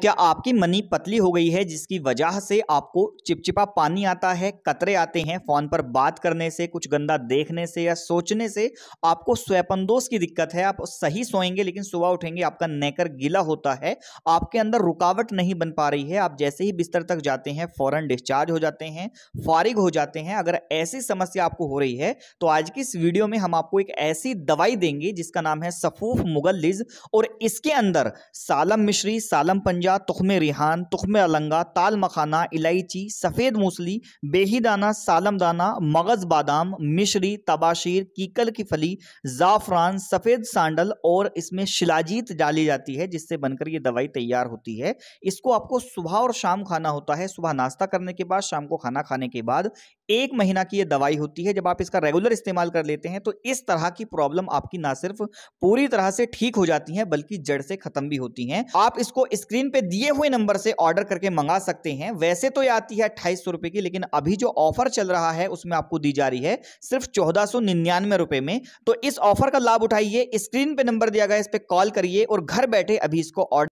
क्या आपकी मनी पतली हो गई है जिसकी वजह से आपको चिपचिपा पानी आता है कतरे आते हैं फोन पर बात करने से कुछ गंदा देखने से या सोचने से आपको स्वयपनदोष की दिक्कत है आप सही सोएंगे लेकिन सुबह उठेंगे आपका नेकर गीला होता है आपके अंदर रुकावट नहीं बन पा रही है आप जैसे ही बिस्तर तक जाते हैं फौरन डिस्चार्ज हो जाते हैं फारिग हो जाते हैं अगर ऐसी समस्या आपको हो रही है तो आज की इस वीडियो में हम आपको एक ऐसी दवाई देंगे जिसका नाम है सफूफ मुगल और इसके अंदर सालम मिश्री सालम पंजाब खरबूजा तुखम रिहान तुखम अलंगा ताल मखाना इलायची सफ़ेद मूसली बेही दाना सालम दाना मगज़ बादाम मिश्री तबाशीर कीकल की फली ज़ाफ़रान सफ़ेद सांडल और इसमें शिलाजीत डाली जाती है जिससे बनकर ये दवाई तैयार होती है इसको आपको सुबह और शाम खाना होता है सुबह नाश्ता करने के बाद शाम को खाना खाने के बाद एक महीना की ये दवाई होती है जब आप इसका रेगुलर इस्तेमाल कर लेते हैं तो इस तरह की प्रॉब्लम आपकी ना सिर्फ पूरी तरह से ठीक हो जाती है बल्कि जड़ से ख़त्म भी होती हैं आप इसको स्क्रीन पे दिए हुए नंबर से ऑर्डर करके मंगा सकते हैं वैसे तो ये आती है अट्ठाईस सौ की लेकिन अभी जो ऑफर चल रहा है उसमें आपको दी जा रही है सिर्फ चौदह सौ निन्यानवे रुपए में तो इस ऑफर का लाभ उठाइए स्क्रीन पे नंबर दिया गया इस पर कॉल करिए और घर बैठे अभी इसको ऑर्डर